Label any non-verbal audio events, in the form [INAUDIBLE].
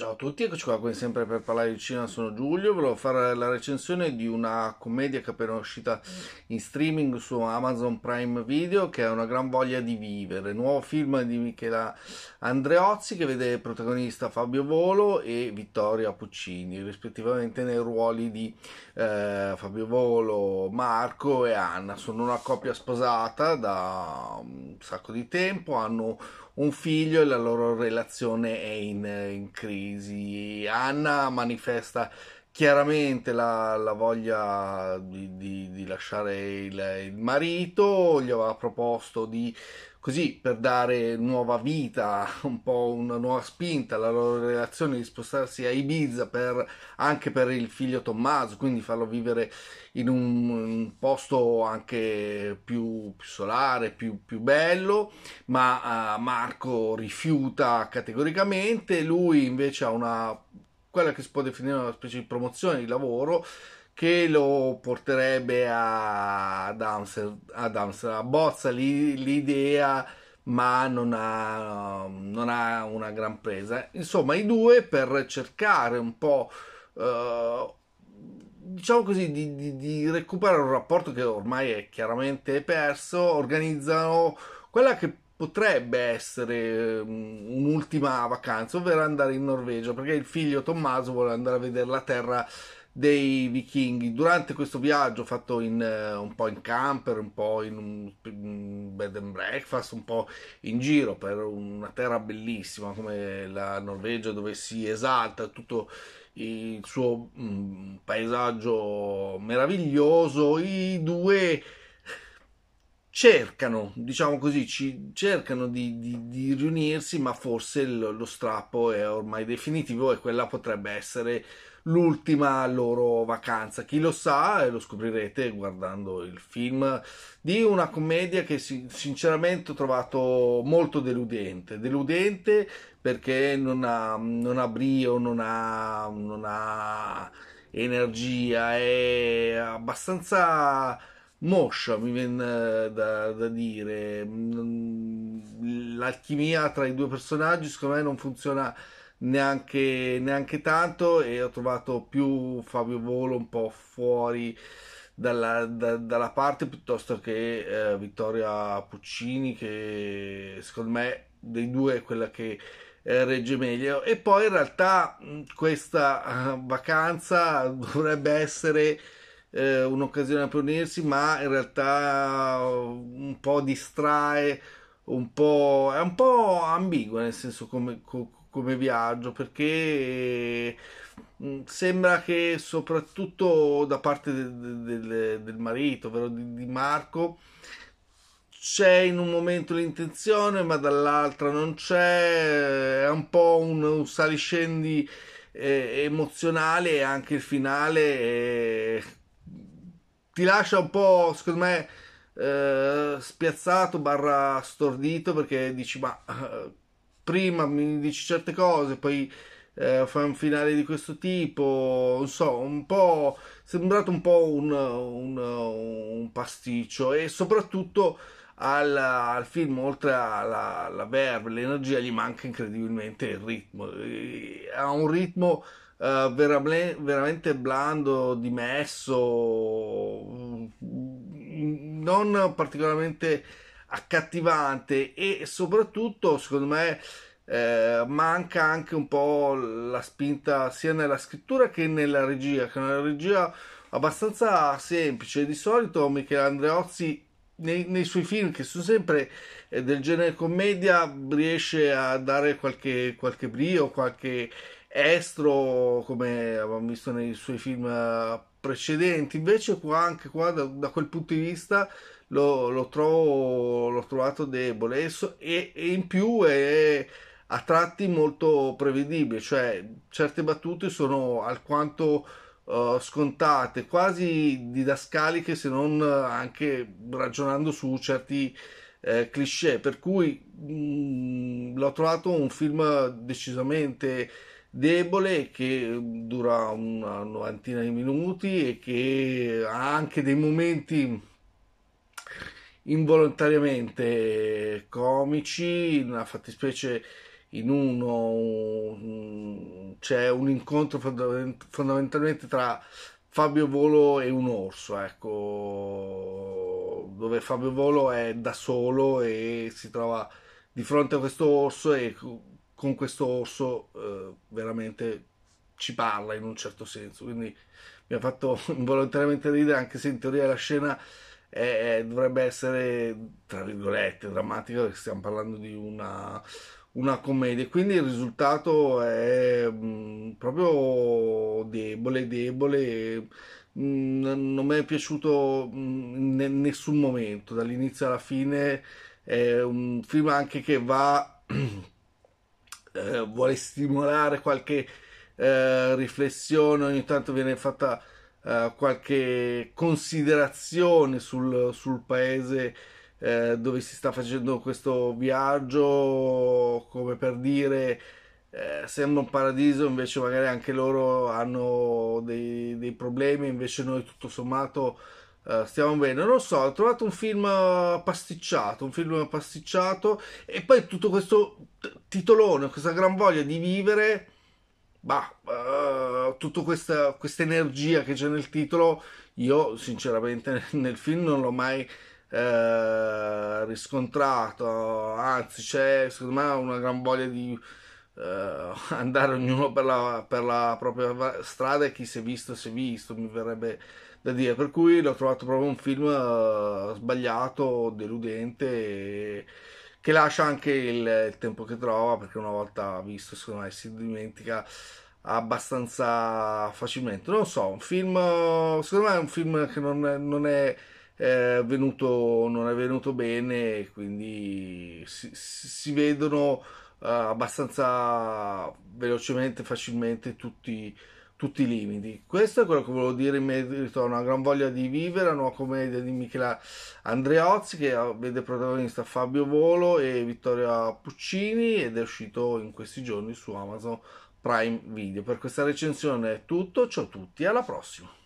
Ciao a tutti, eccoci qua come sempre per parlare di cinema, sono Giulio, volevo fare la recensione di una commedia che è appena uscita in streaming su Amazon Prime Video che è Una gran voglia di vivere, nuovo film di Michela Andreozzi che vede protagonista Fabio Volo e Vittoria Puccini, rispettivamente nei ruoli di eh, Fabio Volo, Marco e Anna, sono una coppia sposata da un sacco di tempo, hanno un figlio e la loro relazione è in, eh, in crisi. Anna manifesta chiaramente la, la voglia di, di, di lasciare il, il, marito, gli aveva proposto di così per dare nuova vita, [LAUGHS] un po' una nuova spinta alla loro relazione di spostarsi a Ibiza per, anche per il figlio Tommaso, quindi farlo vivere in un, un posto anche più, più solare, più, più, bello, ma uh, Marco rifiuta categoricamente, lui invece ha una quella che si può definire una specie di promozione di lavoro che lo porterebbe a Adams, Adams abbozza l'idea ma non ha, non ha, una gran presa. Insomma, i due per cercare un po', eh, diciamo così, di, di, di, recuperare un rapporto che ormai è chiaramente perso, organizzano quella che potrebbe essere mm, un'ultima vacanza, ovvero andare in Norvegia, perché il figlio Tommaso vuole andare a vedere la terra dei vichinghi. Durante questo viaggio fatto in, uh, un po' in camper, un po' in un bed and breakfast, un po' in giro per una terra bellissima come la Norvegia dove si esalta tutto il suo mm, paesaggio meraviglioso, i due cercano, diciamo così, ci, cercano di, di, di, riunirsi, ma forse lo, lo strappo è ormai definitivo e quella potrebbe essere l'ultima loro vacanza. Chi lo sa e lo scoprirete guardando il film di una commedia che sinceramente ho trovato molto deludente. Deludente perché non ha, non ha brio, non ha, non ha energia, è abbastanza moscia, mi viene eh, da, da, dire. Mm, l'alchimia tra i due personaggi secondo me non funziona neanche, neanche tanto e ho trovato più Fabio Volo un po' fuori dalla, da, dalla parte piuttosto che eh, Vittoria Puccini che secondo me dei due è quella che eh, regge meglio e poi in realtà questa eh, vacanza dovrebbe essere eh, un'occasione per unirsi ma in realtà un po' distrae un po', è un po' ambigua nel senso come, co, come viaggio perché mm, sembra che soprattutto da parte del, del, del marito, ovvero di, di Marco, c'è in un momento l'intenzione ma dall'altra non c'è, è un po' un, un saliscendi eh, emozionale e anche il finale eh, ti lascia un po', secondo me, eh, spiazzato, barra stordito perché dici ma eh, prima mi dici certe cose, poi eh, fa un finale di questo tipo, non so, un po' sembrato un po' un, un, un pasticcio e soprattutto al, al film, oltre alla, alla verve, l'energia, gli manca incredibilmente il ritmo. Ha un ritmo eh, veramente, veramente blando, dimesso, mm, non particolarmente accattivante e soprattutto secondo me eh, manca anche un po' la spinta sia nella scrittura che nella regia, che è una regia abbastanza semplice. Di solito Michele Andreozzi nei, nei, suoi film, che sono sempre eh, del genere commedia, riesce a dare qualche, qualche brio, qualche estro, come abbiamo visto nei suoi film eh, precedenti. Invece, qua, anche qua, da, da quel punto di vista, lo, lo trovo, l'ho trovato debole e, e, in più è a tratti molto prevedibile, cioè certe battute sono alquanto uh, scontate, quasi didascaliche se non anche ragionando su certi eh, cliché, per cui mh, mm, l'ho trovato un film decisamente debole che dura una novantina di minuti e che ha anche dei momenti involontariamente comici, una fattispecie in uno c'è un incontro fondamentalmente tra Fabio Volo e un orso, ecco, dove Fabio Volo è da solo e si trova di fronte a questo orso e con questo orso eh, veramente ci parla in un certo senso. Quindi mi ha fatto involontariamente [LAUGHS] ridere, anche se in teoria la scena è, dovrebbe essere, tra virgolette, drammatica, perché stiamo parlando di una, una commedia. Quindi il risultato è mh, mm, proprio debole, debole. Mh, mm, non mi è piaciuto mm, in nessun momento, dall'inizio alla fine. È un film anche che va [CLEARS THROAT] eh, vuole stimolare qualche eh, riflessione, ogni tanto viene fatta eh, qualche considerazione sul, sul paese eh, dove si sta facendo questo viaggio, come per dire eh, sembra un paradiso, invece magari anche loro hanno dei, dei problemi, invece noi tutto sommato eh, stiamo bene. Non lo so, ho trovato un film pasticciato, un film pasticciato e poi tutto questo titolone, questa gran voglia di vivere, bah, uh, eh, tutta questa, energia che c'è nel titolo, io sinceramente [LAUGHS] nel film non l'ho mai eh, riscontrato, anzi c'è secondo me una gran voglia di eh, [LAUGHS] andare ognuno per la, per la, propria strada e chi si è visto si è visto, mi verrebbe da dire, per cui l'ho trovato proprio un film eh, sbagliato, deludente e che lascia anche il, il, tempo che trova perché una volta visto secondo me si dimentica abbastanza facilmente non so un film secondo me è un film che non, non è eh, venuto non è venuto bene quindi si, si vedono eh, abbastanza velocemente facilmente tutti tutti i limiti. Questo è quello che volevo dire in merito a una gran voglia di vivere, la nuova commedia di Michela Andreozzi che vede protagonista Fabio Volo e Vittoria Puccini ed è uscito in questi giorni su Amazon Prime Video. Per questa recensione è tutto, ciao a tutti, alla prossima!